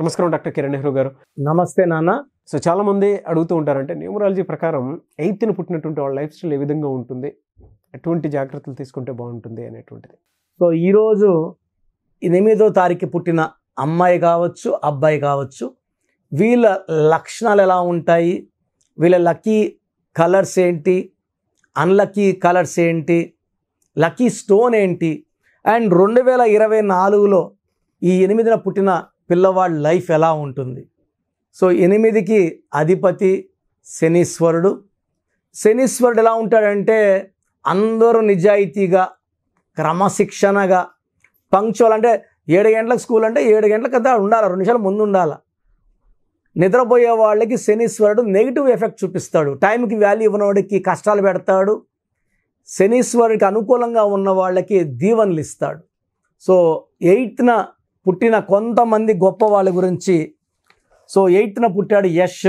నమస్కారం డాక్టర్ కిరణ్ నెహ్రూ గారు నమస్తే నాన్న సో చాలా మంది అడుగుతూ ఉంటారంటే న్యూమరాలజీ ప్రకారం ఎయిత్ని పుట్టినటువంటి వాళ్ళ లైఫ్ స్టైల్ ఏ విధంగా ఉంటుంది ఎటువంటి జాగ్రత్తలు తీసుకుంటే బాగుంటుంది అనేటువంటిది సో ఈరోజు ఎనిమిదో తారీఖు పుట్టిన అమ్మాయి కావచ్చు అబ్బాయి కావచ్చు వీళ్ళ లక్షణాలు ఎలా ఉంటాయి వీళ్ళ లక్కీ కలర్స్ ఏంటి అన్లక్కీ కలర్స్ ఏంటి లక్కీ స్టోన్ ఏంటి అండ్ రెండు వేల ఇరవై నాలుగులో ఈ ఎనిమిదిన పుట్టిన పిల్లవాడి లైఫ్ ఎలా ఉంటుంది సో ఎనిమిదికి అధిపతి శనీశ్వరుడు శనీశ్వరుడు ఎలా ఉంటాడంటే అందరూ నిజాయితీగా క్రమశిక్షణగా పంక్చువల్ అంటే ఏడు గంటలకు స్కూల్ అంటే ఏడు గంటలకు కదా ఉండాలి రెండు నిమిషాలు ముందు ఉండాలి నిద్రపోయే వాళ్ళకి శనీశ్వరుడు నెగిటివ్ ఎఫెక్ట్ చూపిస్తాడు టైంకి వాల్యూ ఇవ్వనోడికి కష్టాలు పెడతాడు శనీశ్వరుడికి అనుకూలంగా ఉన్న వాళ్ళకి దీవెనలు ఇస్తాడు సో ఎయిత్న పుట్టిన కొంతమంది గొప్ప వాళ్ళ గురించి సో ఎయిత్న పుట్టాడు యష్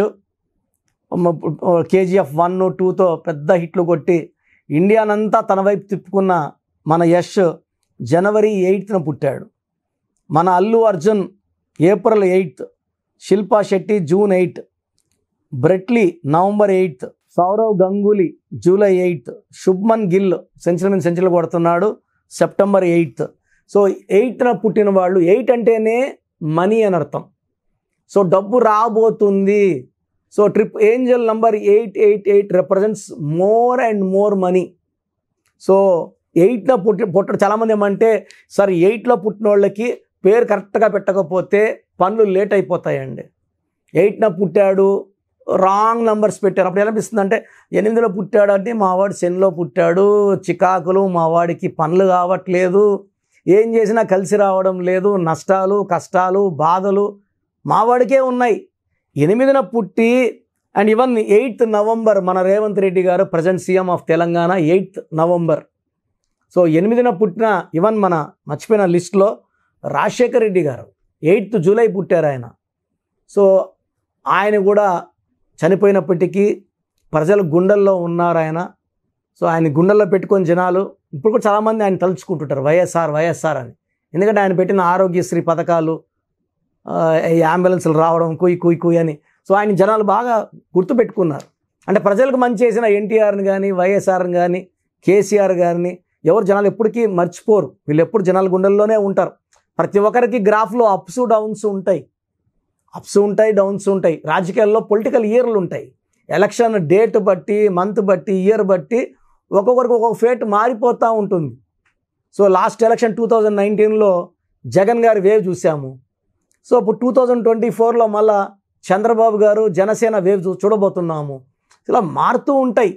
కేజీఎఫ్ వన్ టూతో పెద్ద హిట్లు కొట్టి ఇండియానంతా తన వైపు తిప్పుకున్న మన యష్ జనవరి ఎయిత్న పుట్టాడు మన Allu Arjun April eighth Shilpa Shetty June eighth Brett Lee November eighth Sourav Ganguly July eighth Shubman Gill century సెంచరీలు కొడుతున్నాడు సెప్టెంబర్ ఎయిత్ సో ఎయిట్న పుట్టిన వాళ్ళు ఎయిట్ అంటేనే మనీ అని అర్థం సో డబ్బు రాబోతుంది so trip angel number eight eight eight represents more and more money so ఎయిట్లో పుట్టి పుట్ట చాలామంది ఏమంటే సార్ ఎయిట్లో పుట్టిన వాళ్ళకి పేరు కరెక్ట్గా పెట్టకపోతే పనులు లేట్ అయిపోతాయండి ఎయిట్న పుట్టాడు రాంగ్ నంబర్స్ పెట్టారు అప్పుడు అనిపిస్తుంది అంటే ఎనిమిదిలో పుట్టాడు అంటే మావాడు శనిలో పుట్టాడు చికాకులు మావాడికి పనులు కావట్లేదు ఏం చేసినా కలిసి రావడం లేదు నష్టాలు కష్టాలు బాధలు మావాడికే ఉన్నాయి ఎనిమిదిన పుట్టి అండ్ ఈవెన్ ఎయిత్ నవంబర్ మన Revanth Reddy garu present CM of Telangana eighth November so ఎనిమిదిన పుట్టిన ఇవన్ మన మర్చిపోయిన లిస్ట్లో రాజశేఖర్ రెడ్డి గారు ఎయిత్ జూలై పుట్టారు ఆయన సో ఆయన కూడా చనిపోయినప్పటికీ ప్రజల గుండెల్లో ఉన్నారు ఆయన సో ఆయన గుండెల్లో పెట్టుకొని జనాలు ఇప్పుడు కూడా చాలామంది ఆయన తలుచుకుంటుంటారు వైఎస్ఆర్ వైఎస్ఆర్ అని ఎందుకంటే ఆయన పెట్టిన ఆరోగ్యశ్రీ పథకాలు ఈ అంబులెన్స్లు రావడం కుయ్ కుయ్ కుయ్ అని సో ఆయన జనాలు బాగా గుర్తుపెట్టుకున్నారు అంటే ప్రజలకు మంచి చేసిన ఎన్టీఆర్ని కానీ వైఎస్ఆర్ని కానీ కేసీఆర్ గారిని ఎవరు జనాలు ఎప్పటికీ మర్చిపోరు వీళ్ళు ఎప్పుడు జనాల గుండెల్లోనే ఉంటారు ప్రతి ఒక్కరికి గ్రాఫ్లో అప్స్ డౌన్స్ ఉంటాయి అప్స్ ఉంటాయి డౌన్స్ ఉంటాయి రాజకీయాల్లో పొలిటికల్ ఇయర్లు ఉంటాయి ఎలక్షన్ డేట్ బట్టి మంత్ బట్టి ఇయర్ బట్టి ఒక్కొక్కరికి ఒక్కొక్క ఫేట్ మారిపోతూ ఉంటుంది so last election two thousand నైన్టీన్లో జగన్ గారి వేవ్ చూసాము సో ఇప్పుడు టూ థౌజండ్ ట్వంటీ ఫోర్లో మళ్ళా చంద్రబాబు గారు జనసేన వేవ్ చూ చూడబోతున్నాము ఇలా మారుతూ ఉంటాయి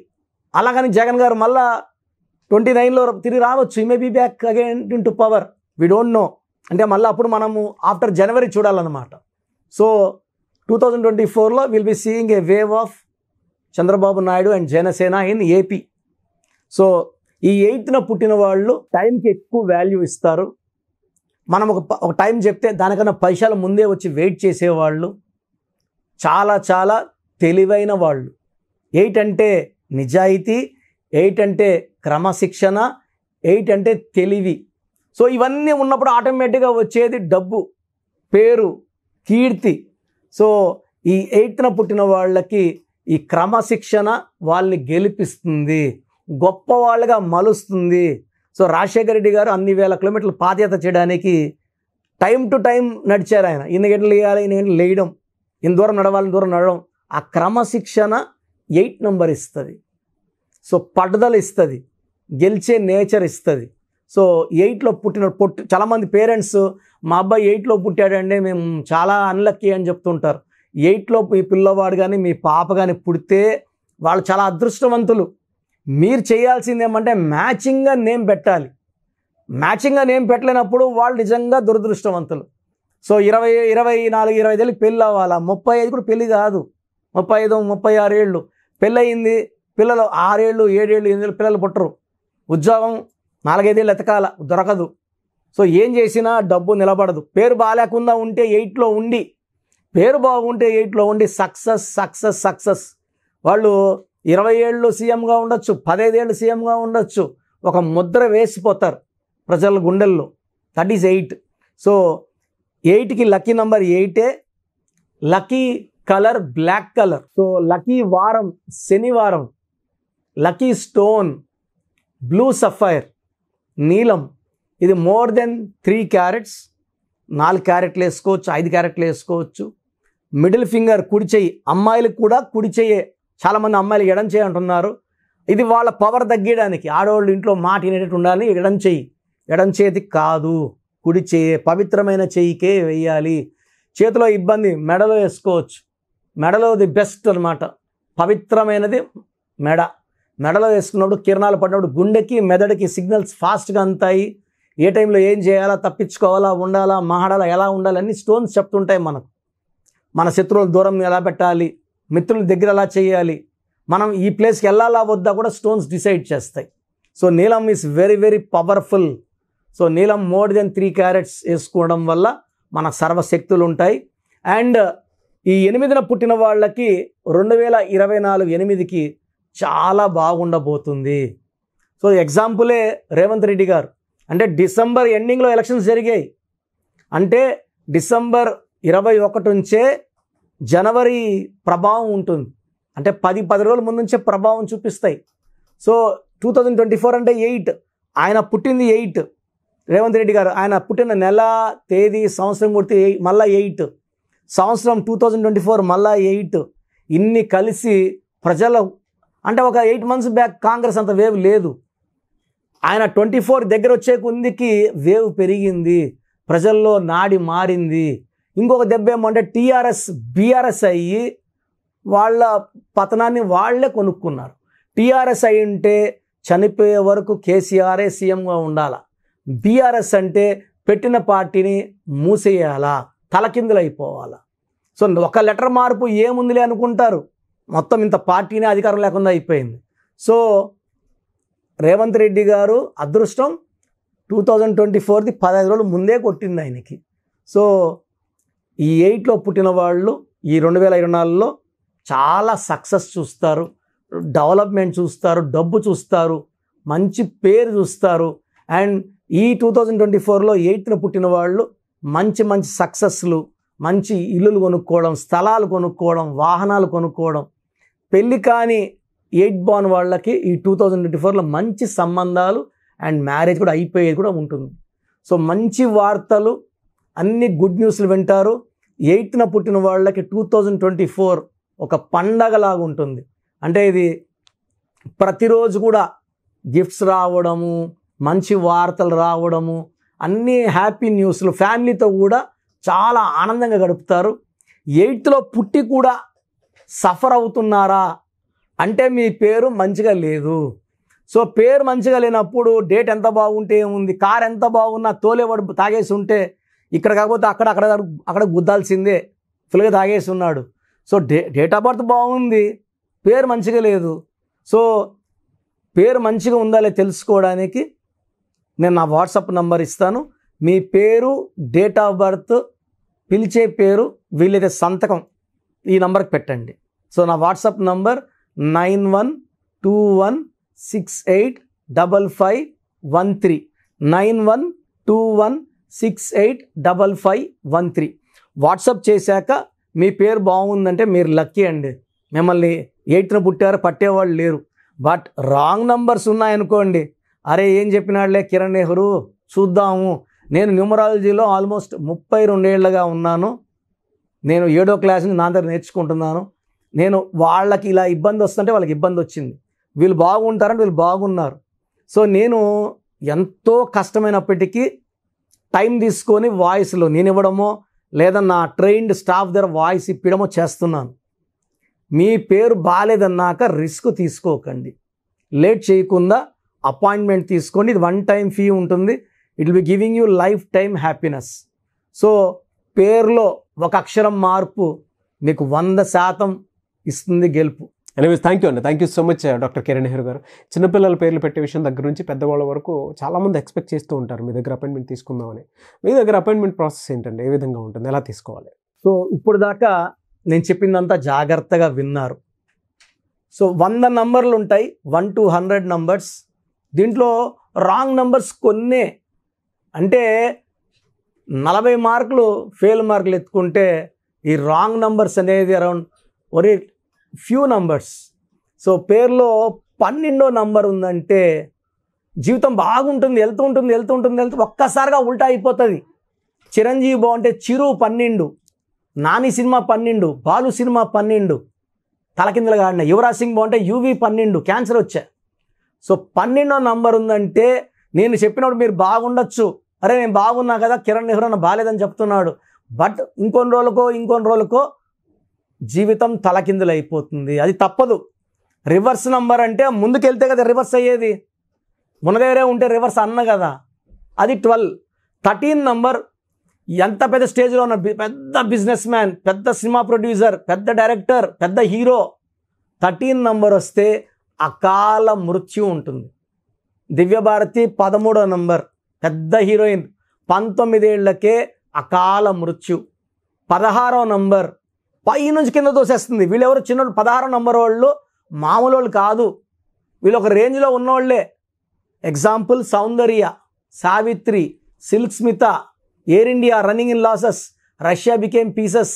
అలాగని జగన్ గారు మళ్ళా ట్వంటీ నైన్లో తిరిగి రావచ్చు he may be back again in to power we don't know అంటే మళ్ళీ అప్పుడు మనము ఆఫ్టర్ జనవరి చూడాలన్నమాట సో టూ థౌజండ్ ట్వంటీ ఫోర్లో will be seeing a wave of Chandrababu Naidu and Janasena in AP so ఈ ఎయిత్న పుట్టిన వాళ్ళు టైంకి ఎక్కువ వాల్యూ ఇస్తారు మనం ఒక ఒక టైం చెప్తే దానికన్నా పైసల ముందే వచ్చి వెయిట్ చేసేవాళ్ళు చాలా చాలా తెలివైన వాళ్ళు ఎయిట్ అంటే నిజాయితీ ఎయిట్ అంటే క్రమశిక్షణ ఎయిట్ అంటే తెలివి సో ఇవన్నీ ఉన్నప్పుడు ఆటోమేటిక్గా వచ్చేది డబ్బు పేరు కీర్తి సో ఈ ఎయిత్న పుట్టిన వాళ్ళకి ఈ క్రమశిక్షణ వాళ్ళని గెలిపిస్తుంది గొప్పవాళ్ళుగా మలుస్తుంది సో రాజశేఖర రెడ్డి గారు అన్ని వేల కిలోమీటర్లు పాదయాత చేయడానికి టైం టు టైం నడిచారు ఆయన ఇన్ని గంటలు వేయాలి ఇన్ని గంటలు లేయడం ఇంత దూరం నడవాలి దూరం నడవడం ఆ క్రమశిక్షణ ఎయిట్ నెంబర్ ఇస్తుంది సో పట్టుదల ఇస్తుంది గెలిచే నేచర్ ఇస్తుంది సో ఎయిట్లో పుట్టిన పుట్టి చాలామంది పేరెంట్స్ మా అబ్బాయి ఎయిట్లో పుట్టాడంటే మేము చాలా అన్లక్కీ అని చెప్తుంటారు ఎయిట్లో మీ పిల్లవాడు కానీ మీ పాప కానీ పుడితే వాళ్ళు చాలా అదృష్టవంతులు మీరు చేయాల్సింది ఏమంటే మ్యాచింగ్గా నేమ్ పెట్టాలి మ్యాచింగ్గా నేమ్ పెట్టలేనప్పుడు వాళ్ళు నిజంగా దురదృష్టవంతులు సో ఇరవై ఇరవై నాలుగు ఇరవై ఐదేళ్ళకి పెళ్ళి అవ్వాలా ముప్పై ఐదు కూడా పెళ్ళి కాదు ముప్పై ఐదు ముప్పై ఆరేళ్ళు పెళ్ళయింది పిల్లలు ఆరేళ్ళు ఏడేళ్ళు ఎనిమిది పిల్లలు పుట్టరు ఉద్యోగం నాలుగైదేళ్ళు ఎతకాల దొరకదు సో ఏం చేసినా డబ్బు నిలబడదు పేరు బాగాలేకుండా ఉంటే ఎయిట్లో ఉండి పేరు బాగుంటే ఎయిట్లో ఉండి సక్సెస్ సక్సెస్ సక్సెస్ వాళ్ళు ఇరవై ఏళ్ళు సీఎంగా ఉండొచ్చు పదైదేళ్ళు సీఎంగా ఉండొచ్చు ఒక ముద్ర వేసిపోతారు ప్రజల గుండెల్లో దట్ ఈజ్ ఎయిట్ సో ఎయిట్కి లక్కీ నంబర్ ఎయిటే lucky colour black colour so lucky వారం శనివారం లక్కీ స్టోన్ బ్లూ సఫైర్ నీలం ఇది మోర్ దెన్ త్రీ క్యారెట్స్ నాలుగు క్యారెట్లు వేసుకోవచ్చు ఐదు క్యారెట్లు వేసుకోవచ్చు మిడిల్ ఫింగర్ కుడి చెయ్యి అమ్మాయిలకు కూడా కుడి చెయ్యే చాలామంది అమ్మాయిలు ఎడం చేయి అంటున్నారు ఇది వాళ్ళ పవర్ తగ్గడానికి ఆడవాళ్ళు ఇంట్లో మాట వినేటట్టు ఉండాలి ఎడం చేయి ఎడం చేతి కాదు కుడి చేయి పవిత్రమైన చేయికే వేయాలి చేతిలో ఇబ్బంది మెడలో వేసుకోవచ్చు మెడలో ది బెస్ట్ అనమాట పవిత్రమైనది మెడ మెడలో వేసుకున్నప్పుడు కిరణాలు పడినప్పుడు గుండెకి మెదడుకి సిగ్నల్స్ ఫాస్ట్గా అంతాయి ఏ టైంలో ఏం చేయాలా తప్పించుకోవాలా ఉండాలా మాడాలా ఎలా ఉండాలని స్టోన్స్ చెప్తుంటాయి మనకు మన శత్రువుల దూరం ఎలా పెట్టాలి మిత్రుల దగ్గర అలా చేయాలి మనం ఈ ప్లేస్కి వెళ్ళాలా వద్దా కూడా స్టోన్స్ డిసైడ్ చేస్తాయి సో నీలం is very very powerful so నీలం మోర్ దెన్ త్రీ క్యారెట్స్ వేసుకోవడం వల్ల మన సర్వశక్తులు ఉంటాయి అండ్ ఈ ఎనిమిదిన పుట్టిన వాళ్ళకి రెండు వేల ఇరవై నాలుగు ఎనిమిదికి చాలా బాగుండబోతుంది సో ఎగ్జాంపులే రేవంత్ రెడ్డి గారు అంటే డిసెంబర్ ఎండింగ్లో ఎలక్షన్స్ జరిగాయి అంటే డిసెంబర్ ఇరవై ఒకటి నుంచే జనవరి ప్రభావం ఉంటుంది అంటే పది పది రోజుల ముందు నుంచే ప్రభావం చూపిస్తాయి so two thousand twenty four అంటే ఎయిట్ ఆయన పుట్టింది ఎయిట్ రేవంత్ రెడ్డి గారు ఆయన పుట్టిన నెల తేదీ సంవత్సరం కొడితే ఎయిట్ మళ్ళీ ఎయిట్ సంవత్సరం టూ థౌజండ్ ట్వంటీ ఫోర్ మళ్ళీ ఎయిట్ ఇన్ని కలిసి ప్రజల అంటే ఒక ఎయిట్ మంత్స్ బ్యాక్ కాంగ్రెస్ అంత వేవ్ లేదు ఆయన ట్వంటీ ఫోర్ దగ్గర వచ్చే కొందికి వేవ్ పెరిగింది ప్రజల్లో నాడి మారింది ఇంకొక దెబ్బ ఏమంటే టీఆర్ఎస్ బీఆర్ఎస్ అయ్యి వాళ్ళ పతనాన్ని వాళ్లే కొనుక్కున్నారు టీఆర్ఎస్ అయి ఉంటే చనిపోయే వరకు కేసీఆరే సీఎంగా ఉండాలా బీఆర్ఎస్ అంటే పెట్టిన పార్టీని మూసేయాలా తలకిందులైపోవాలా సో ఒక లెటర్ మార్పు ఏముందిలే అనుకుంటారు మొత్తం ఇంత పార్టీనే అధికారం లేకుండా అయిపోయింది సో రేవంత్ రెడ్డి గారు అదృష్టం టూ థౌజండ్ ట్వంటీ ఫోర్ది పదహైదు రోజులు ముందే కొట్టింది ఆయనకి సో ఈ ఎయిట్లో పుట్టిన వాళ్ళు ఈ రెండు వేల ఇరవై నాలుగులో చాలా సక్సెస్ చూస్తారు డెవలప్మెంట్ చూస్తారు డబ్బు చూస్తారు మంచి పేరు చూస్తారు అండ్ ఈ టూ థౌజండ్ ట్వంటీ ఫోర్లో ఎయిత్న పుట్టిన వాళ్ళు మంచి మంచి సక్సెస్లు మంచి ఇల్లులు కొనుక్కోవడం స్థలాలు కొనుక్కోవడం వాహనాలు కొనుక్కోవడం పెళ్ళి కాని ఎయిట్ బాన్ వాళ్ళకి ఈ టూ థౌజండ్ ట్వంటీ ఫోర్లో మంచి సంబంధాలు అండ్ మ్యారేజ్ కూడా అయిపోయేది కూడా ఉంటుంది సో మంచి వార్తలు అన్ని గుడ్ న్యూస్లు వింటారు ఎయిత్న పుట్టిన వాళ్ళకి టూ థౌజండ్ ట్వంటీ ఫోర్ ఒక పండగలాగా ఉంటుంది అంటే ఇది ప్రతిరోజు కూడా గిఫ్ట్స్ రావడము మంచి వార్తలు రావడము అన్నీ హ్యాపీ న్యూస్లు ఫ్యామిలీతో కూడా చాలా ఆనందంగా గడుపుతారు ఎయిత్లో పుట్టి కూడా సఫర్ అవుతున్నారా అంటే మీ పేరు మంచిగా లేదు సో పేరు మంచిగా లేనప్పుడు డేట్ ఎంత బాగుంటే ఏముంది కార్ ఎంత బాగున్నా తోలేవాడు తాగేసి ఉంటే ఇక్కడ కాకపోతే అక్కడ అక్కడ అక్కడ గుద్దాల్సిందే ఫుల్గా తాగేసి ఉన్నాడు సో డే డేట్ ఆఫ్ బర్త్ బాగుంది పేరు మంచిగా లేదు సో పేరు మంచిగా ఉందా తెలుసుకోవడానికి నేను నా వాట్సాప్ నంబర్ ఇస్తాను మీ పేరు డేట్ ఆఫ్ బర్త్ పిలిచే పేరు వీళ్ళైతే సంతకం ఈ నంబర్కి పెట్టండి సో నా WhatsApp number nine one two one six eight double five one three nine one two one six eight double five one three WhatsApp చేశాక మీ పేరు బాగుందంటే మీరు లక్కీ అండి మిమ్మల్ని ఎయిట్న పుట్టారు పట్టేవాళ్ళు లేరు బట్ రాంగ్ నంబర్స్ ఉన్నాయనుకోండి అరే ఏం చెప్పినాడులే కిరణ్ నెహ్రూ చూద్దాము నేను న్యూమరాలజీలో ఆల్మోస్ట్ ముప్పై రెండేళ్లుగా ఉన్నాను నేను ఏడో క్లాస్ నుంచి నా దగ్గర నేర్చుకుంటున్నాను నేను వాళ్ళకి ఇలా ఇబ్బంది వస్తుంటే వాళ్ళకి ఇబ్బంది వచ్చింది వీళ్ళు బాగుంటారంటే వీళ్ళు బాగున్నారు సో నేను ఎంతో కష్టమైనప్పటికీ టైం తీసుకొని వాయిస్లో నేను ఇవ్వడమో లేదా నా ట్రైన్డ్ స్టాఫ్ దగ్గర వాయిస్ ఇప్పడమో చేస్తున్నాను మీ పేరు బాగాలేదన్నాక రిస్క్ తీసుకోకండి లేట్ చేయకుండా అపాయింట్మెంట్ తీసుకోండి ఇది వన్ టైం ఫీ ఉంటుంది it be giving you lifetime happiness so పేరులో ఒక అక్షరం మార్పు మీకు వంద శాతం ఇస్తుంది గెలుపు ఎనీవేస్ థ్యాంక్ యూ అండి thank you so much doctor Kiran Nehru గారు చిన్నపిల్లల పేర్లు పెట్టే విషయం దగ్గర నుంచి పెద్దవాళ్ళ వరకు చాలామంది ఎక్స్పెక్ట్ చేస్తూ ఉంటారు మీ దగ్గర అపాయింట్మెంట్ తీసుకుందామని మీ దగ్గర అపాయింట్మెంట్ ప్రాసెస్ ఏంటండి ఏ విధంగా ఉంటుంది ఎలా తీసుకోవాలి సో ఇప్పుడు దాకా నేను చెప్పిందంతా జాగ్రత్తగా విన్నారు సో వంద నంబర్లు ఉంటాయి వన్ టు హండ్రెడ్ నంబర్స్ దీంట్లో రాంగ్ నంబర్స్ కొన్ని అంటే నలభై మార్కులు ఫెయిల్ మార్కులు ఎత్తుకుంటే ఈ రాంగ్ నంబర్స్ అనేది అరౌండ్ ఒరే ఫ్యూ నంబర్స్ సో పేర్లో పన్నెండో నంబర్ ఉందంటే జీవితం బాగుంటుంది వెళ్తూ ఉంటుంది వెళ్తూ ఉంటుంది వెళ్తూ ఒక్కసారిగా ఉల్టా అయిపోతుంది చిరంజీవి బాగుంటే చిరు పన్నెండు నాని సినిమా పన్నెండు బాలు సినిమా పన్నెండు తలకిందలు కాడిన యువరాజ్ సింగ్ బాగుంటే యూవి పన్నెండు క్యాన్సర్ వచ్చా సో పన్నెండో నంబర్ ఉందంటే నేను చెప్పినప్పుడు మీరు బాగుండొచ్చు అరే నేను బాగున్నా కదా కిరణ్ నెహ్రూ అన్న బాగాలేదని చెప్తున్నాడు బట్ ఇంకొన్ని రోజులకో ఇంకొన్ని రోజులకో జీవితం తలకిందులైపోతుంది అది తప్పదు రివర్స్ నంబర్ అంటే ముందుకెళ్తే కదా రివర్స్ అయ్యేది మునగేరే ఉంటే రివర్స్ అన్న కదా అది ట్వెల్వ్ థర్టీన్ నంబర్ ఎంత పెద్ద స్టేజ్లో ఉన్న పెద్ద బిజినెస్ మ్యాన్ పెద్ద సినిమా ప్రొడ్యూసర్ పెద్ద డైరెక్టర్ పెద్ద హీరో థర్టీన్ నంబర్ వస్తే అకాల మృత్యు ఉంటుంది దివ్యభారతి పదమూడో నంబర్ పెద్ద హీరోయిన్ పంతొమ్మిదేళ్లకే అకాల మృత్యు పదహారో నంబర్ పై నుంచి కింద దోసేస్తుంది వీళ్ళెవరు చిన్న పదహారు నంబర్ వాళ్ళు మామూలు వాళ్ళు కాదు వీళ్ళు ఒక రేంజ్లో ఉన్నవాళ్లే example Soundarya Savitri Silk Smitha Air India running in losses Russia became pieces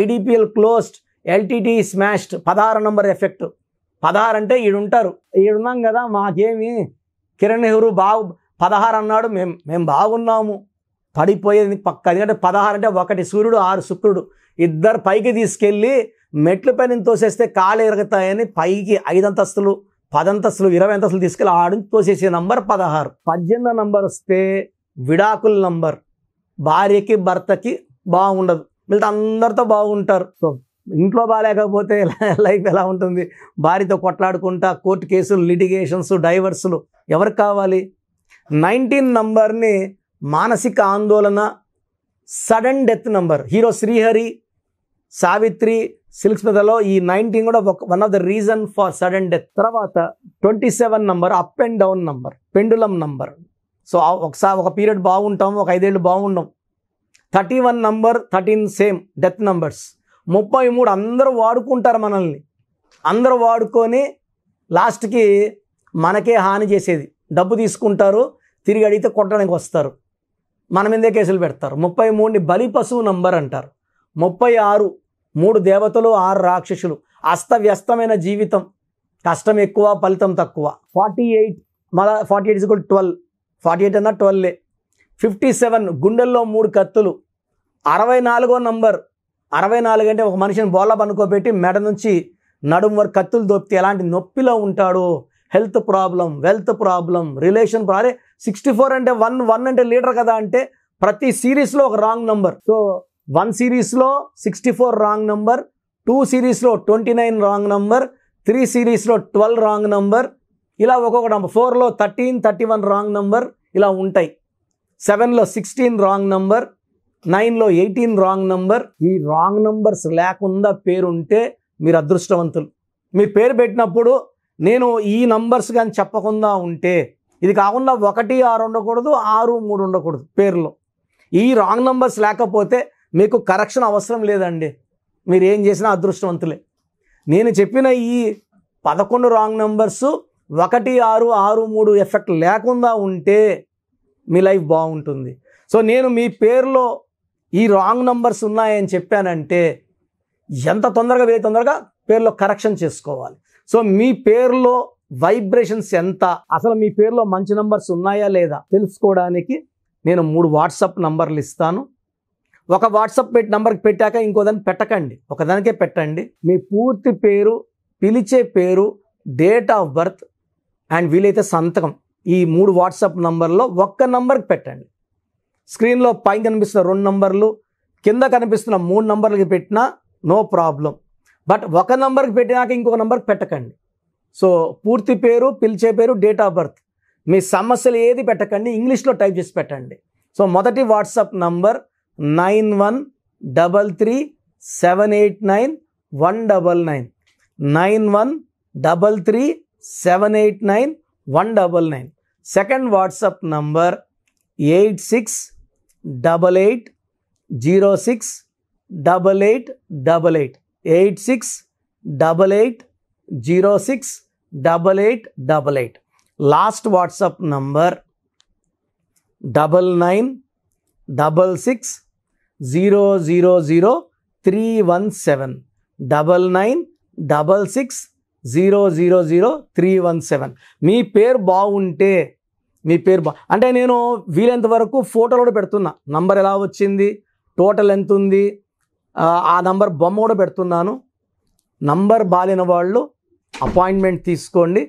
IDPL closed LTT smashed పదహారు నంబర్ ఎఫెక్ట్ పదహారు అంటే ఈడుంటారు ఈడున్నాం కదా మాకేమి కిరణ్ నెహ్రూ బాగు పదహారు అన్నాడు మేము మేము బాగున్నాము పడిపోయేది పక్క ఎందుకంటే పదహారు అంటే ఒకటి సూర్యుడు ఆరు శుక్రుడు ఇద్దరు పైకి తీసుకెళ్ళి మెట్ల పైన తోసేస్తే కాళ్ళు ఎరుగుతాయని పైకి ఐదంతస్తులు పదంతస్తులు ఇరవై అంతస్తులు తీసుకెళ్ళి ఆడి తోసేసే నంబర్ పదహారు పద్దెనిమిది నంబర్ వస్తే విడాకుల నంబర్ భార్యకి భర్తకి బాగుండదు మిగతా అందరితో బాగుంటారు సో ఇంట్లో బాగాలేకపోతే లైఫ్ ఎలా ఉంటుంది భార్యతో కొట్లాడుకుంటా కోర్టు కేసులు లిటిగేషన్స్ డైవర్సులు ఎవరికి కావాలి నైన్టీన్ నంబర్ని మానసిక ఆందోళన sudden death number hero Srihari Savitri Silk స్మితలో ఈ నైన్టీన్ కూడా ఒక one of the reason for sudden death తర్వాత twenty seven number up and down number pendulum number so ఒకసారి ఒక పీరియడ్ బాగుంటాం ఒక ఐదేళ్ళు బాగుండం thirty one number thirteen same death numbers ముప్పై మూడు అందరూ వాడుకుంటారు మనల్ని అందరూ వాడుకొని లాస్ట్కి మనకే హాని చేసేది డబ్బు తీసుకుంటారు తిరిగి అడిగితే కొట్టడానికి వస్తారు మన మీదే కేసులు పెడతారు ముప్పై మూడుని బలి పశువు నంబర్ అంటారు ముప్పై ఆరు మూడు దేవతలు ఆరు రాక్షసులు అస్తవ్యస్తమైన జీవితం కష్టం ఎక్కువ ఫలితం తక్కువ ఫార్టీ ఎయిట్ మళ్ళా forty eight is twelve forty eight అన్నా ట్వెల్వే ఫిఫ్టీ సెవెన్ గుండెల్లో మూడు కత్తులు అరవై నాలుగో నంబర్ అరవై నాలుగు అంటే ఒక మనిషిని బోళ్ళ పనుకోబెట్టి మెడ నుంచి నడుము వరకు కత్తులు దొప్పితే ఎలాంటి నొప్పిలో ఉంటాడు health problem wealth problem relation problem sixty four అంటే వన్ వన్ అంటే లీటర్ కదా అంటే ప్రతి సిరీస్లో ఒక రాంగ్ నంబర్ సో వన్ సిరీస్లో sixty four wrong number two సిరీస్లో twenty nine wrong number three సిరీస్లో ట్వెల్వ్ రాంగ్ నంబర్ ఇలా ఒక్కొక్క నంబర్ ఫోర్లో thirteen thirty one wrong number ఇలా ఉంటాయి సెవెన్లో సిక్స్టీన్ రాంగ్ నంబర్ నైన్లో ఎయిటీన్ రాంగ్ నంబర్ ఈ రాంగ్ నంబర్స్ లేకుండా పేరుంటే మీరు అదృష్టవంతులు మీ పేరు పెట్టినప్పుడు నేను ఈ నంబర్స్ కానీ చెప్పకుండా ఉంటే ఇది కాకుండా ఒకటి ఆరు ఉండకూడదు ఆరు మూడు ఉండకూడదు పేర్లో ఈ రాంగ్ నంబర్స్ లేకపోతే మీకు కరెక్షన్ అవసరం లేదండి మీరు ఏం చేసినా అదృష్టవంతులే నేను చెప్పిన ఈ పదకొండు రాంగ్ నెంబర్స్ ఒకటి ఆరు ఆరు మూడు ఎఫెక్ట్ లేకుండా ఉంటే మీ లైఫ్ బాగుంటుంది సో నేను మీ పేరులో ఈ రాంగ్ నెంబర్స్ ఉన్నాయని చెప్పానంటే ఎంత తొందరగా వే తొందరగా పేరులో కరెక్షన్ చేసుకోవాలి సో మీ పేరులో వైబ్రేషన్స్ ఎంత అసలు మీ పేరులో మంచి నెంబర్స్ ఉన్నాయా లేదా తెలుసుకోవడానికి నేను మూడు వాట్సాప్ నంబర్లు ఇస్తాను ఒక వాట్సాప్ పెట్టి నంబర్కి పెట్టాక ఇంకోదాన్ని పెట్టకండి ఒకదానికే పెట్టండి మీ పూర్తి పేరు పిలిచే పేరు డేట్ ఆఫ్ బర్త్ అండ్ వీలైతే సంతకం ఈ మూడు వాట్సాప్ నంబర్లో ఒక్క నంబర్కి పెట్టండి స్క్రీన్లో పైన కనిపిస్తున్న రెండు నంబర్లు కింద కనిపిస్తున్న మూడు నంబర్లకి పెట్టినా నో ప్రాబ్లం బట్ ఒక నంబర్కి పెట్టినాక ఇంకొక నంబర్కి పెట్టకండి సో పూర్తి పేరు పిలిచే పేరు డేట్ ఆఫ్ బర్త్ మీ సమస్యలు ఏది పెట్టకండి ఇంగ్లీష్లో టైప్ చేసి పెట్టండి సో మొదటి WhatsApp number nine one double three seven eight nine one double nine nine one double three seven eight nine one double nine. Second WhatsApp number eight six double eight zero six double eight double eight eight six double eight zero six double eight double eight. Last WhatsApp number double nine double six zero zero zero three one seven double nine double six zero zero zero three one seven మీ పేరు బాగుంటే మీ పేరు బా అంటే నేను వీలైనంత వరకు ఫోటోలు కూడా పెడుతున్నా నంబర్ ఎలా వచ్చింది టోటల్ ఎంత ఉంది ఆ నంబర్ బొమ్మ కూడా పెడుతున్నాను నంబర్ బాలిన వాళ్ళు అపాయింట్మెంట్ తీసుకోండి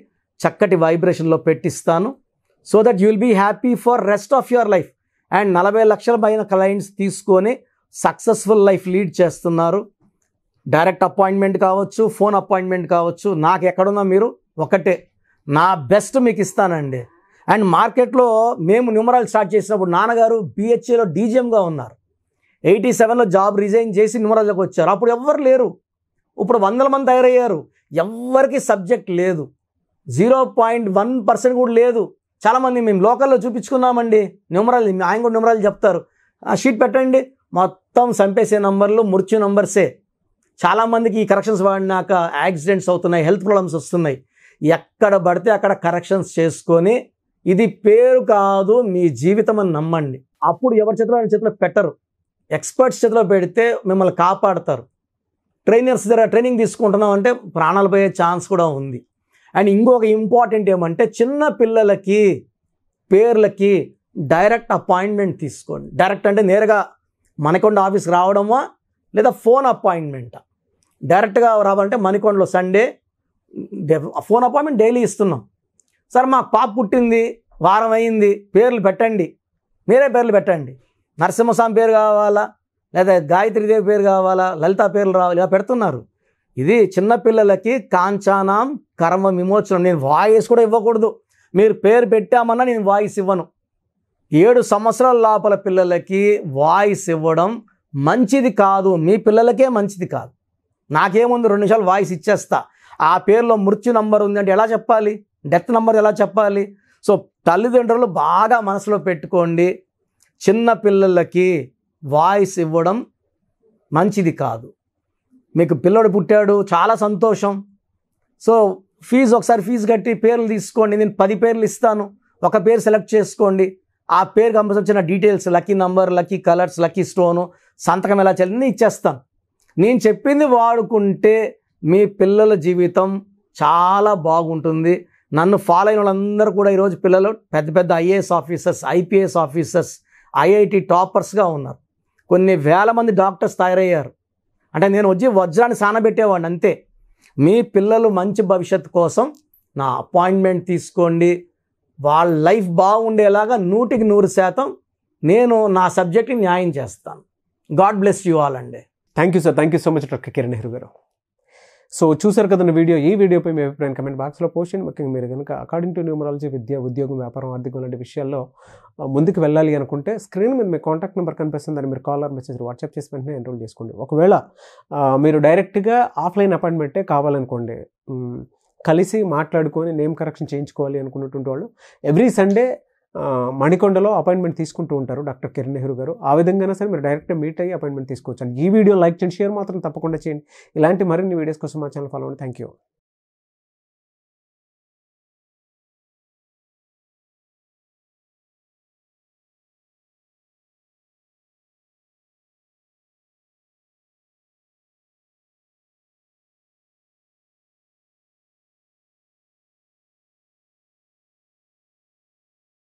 చక్కటి వైబ్రేషన్లో పెట్టిస్తాను so that you'll be happy for rest of your life and నలభై లక్షల పైన క్లయింట్స్ తీసుకొని సక్సెస్ఫుల్ లైఫ్ లీడ్ చేస్తున్నారు డైరెక్ట్ అపాయింట్మెంట్ కావచ్చు ఫోన్ అపాయింట్మెంట్ కావచ్చు నాకు ఎక్కడున్నా మీరు ఒకటే నా బెస్ట్ మీకు ఇస్తానండి అండ్ మార్కెట్లో మేము న్యూమరాలు స్టార్ట్ చేసినప్పుడు నాన్నగారు బీహెచ్ఏలో డీజీఎంగా ఉన్నారు ఎయిటీ సెవెన్లో జాబ్ రిజైన్ చేసి న్యూమరాల్లోకి వచ్చారు అప్పుడు ఎవ్వరు లేరు ఇప్పుడు వందల మంది తయారయ్యారు ఎవ్వరికి సబ్జెక్ట్ లేదు జీరో పాయింట్ వన్ పర్సెంట్ కూడా లేదు చాలామంది మేము లోకల్లో చూపించుకున్నామండి న్యూమరాలు ఆయన కూడా న్యూమరాలు చెప్తారు ఆ షీట్ పెట్టండి మొత్తం చంపేసే నంబర్లు మృత్యు నంబర్సే చాలామందికి ఈ కరెక్షన్స్ వాడినాక యాక్సిడెంట్స్ అవుతున్నాయి హెల్త్ ప్రాబ్లమ్స్ వస్తున్నాయి ఎక్కడ పడితే అక్కడ కరెక్షన్స్ చేసుకొని ఇది పేరు కాదు మీ జీవితం అని నమ్మండి అప్పుడు ఎవరి చేతిలో ఆయన చేతిలో పెట్టరు ఎక్స్పర్ట్స్ చేతిలో పెడితే మిమ్మల్ని కాపాడతారు ట్రైనర్స్ దగ్గర ట్రైనింగ్ తీసుకుంటున్నాం అంటే ప్రాణాలు పోయే ఛాన్స్ కూడా ఉంది అండ్ ఇంకొక ఇంపార్టెంట్ ఏమంటే చిన్న పిల్లలకి పేర్లకి డైరెక్ట్ అపాయింట్మెంట్ తీసుకోండి డైరెక్ట్ అంటే నేరుగా మణికొండ ఆఫీస్కి రావడమా లేదా ఫోన్ అపాయింట్మెంటా డైరెక్ట్గా రావాలంటే మణికొండలో సండే ఫోన్ అపాయింట్మెంట్ డైలీ ఇస్తున్నాం సార్ మా పాప పుట్టింది వారం అయింది పేర్లు పెట్టండి మీరే పేర్లు పెట్టండి నరసింహస్వామి పేరు కావాలా లేదా గాయత్రీదేవి పేరు కావాలా లలిత పేర్లు రావాలి ఇలా పెడుతున్నారు ఇది చిన్నపిల్లలకి కాంచానాం కర్మ విమోచనం నేను వాయిస్ కూడా ఇవ్వకూడదు మీరు పేరు పెట్టామన్నా నేను వాయిస్ ఇవ్వను ఏడు సంవత్సరాల లోపల పిల్లలకి వాయిస్ ఇవ్వడం మంచిది కాదు మీ పిల్లలకే మంచిది కాదు నాకేముంది రెండు నిమిషాలు వాయిస్ ఇచ్చేస్తా ఆ పేరులో మృత్యు నంబర్ ఉందంటే ఎలా చెప్పాలి డెత్ నంబర్ ఎలా చెప్పాలి సో తల్లిదండ్రులు బాగా మనసులో పెట్టుకోండి చిన్న పిల్లలకి వాయిస్ ఇవ్వడం మంచిది కాదు మీకు పిల్లడు పుట్టాడు చాలా సంతోషం సో ఫీజు ఒకసారి ఫీజు కట్టి పేర్లు తీసుకోండి నేను పది పేర్లు ఇస్తాను ఒక పేరు సెలెక్ట్ చేసుకోండి ఆ పేరు కంపల్సరీ వచ్చిన details lucky number lucky colours lucky stone సంతకం ఎలా చెల్లింది ఇచ్చేస్తాను నేను చెప్పింది వాడుకుంటే మీ పిల్లల జీవితం చాలా బాగుంటుంది నన్ను ఫాలో అయిన వాళ్ళందరూ కూడా ఈరోజు పిల్లలు పెద్ద పెద్ద IAS officers IPS officers IIT టాపర్స్గా ఉన్నారు కొన్ని వేల మంది డాక్టర్స్ తయారయ్యారు అంటే నేను వచ్చి వజ్రాన్ని సానబెట్టేవాడిని అంతే మీ పిల్లలు మంచి భవిష్యత్తు కోసం నా అపాయింట్మెంట్ తీసుకోండి వాళ్ళ లైఫ్ బాగుండేలాగా నూటికి నూరు శాతం నేను నా సబ్జెక్ట్ని న్యాయం చేస్తాను గాడ్ బ్లెస్ యూ ఆల్ అండి thank you sir thank you so much doctor Kiran Nehru గారు సో చూసారు కదన్న వీడియో ఈ వీడియోపై మీ అభిప్రాయం కమెంట్ బాక్స్లో పోషన్ ముఖ్యంగా మీరు కనుక అకార్డింగ్ టు న్యూమరాలజీ విద్య ఉద్యోగం వ్యాపారం ఆర్థికం లాంటి విషయాల్లో ముందుకు వెళ్ళాలి అనుకుంటే స్క్రీన్ మీద మీ కాంటాక్ట్ నెంబర్ కనిపిస్తుంది దాన్ని మీరు కాల్ ఆర్ మెసేజ్ వాట్సాప్ చేసి వెంటనే ఎన్రోల్ చేసుకోండి ఒకవేళ మీరు డైరెక్ట్గా ఆఫ్లైన్ అపాయింట్మెంటే కావాలనుకోండి కలిసి మాట్లాడుకొని నేమ్ కరెక్షన్ చేయించుకోవాలి అనుకున్నటువంటి వాళ్ళు ఎవ్రీ సండే మణికొండలో అపాయింట్మెంట్ తీసుకుంటూ ఉంటారు డాక్టర్ కిరణ్ నెహ్రూ గారు ఆ విధంగానే సరే మీరు డైరెక్ట్గా మీట్ అయ్యి అపాయింట్మెంట్ తీసుకోవచ్చు ఈ వీడియో లైక్ చేయండి షేర్ మాత్రం తప్పకుండా చేయండి ఇలాంటి మరిన్ని వీడియోస్ కోసం మా ఛానల్ ఫాలో అవ్వండి థ్యాంక్ యూ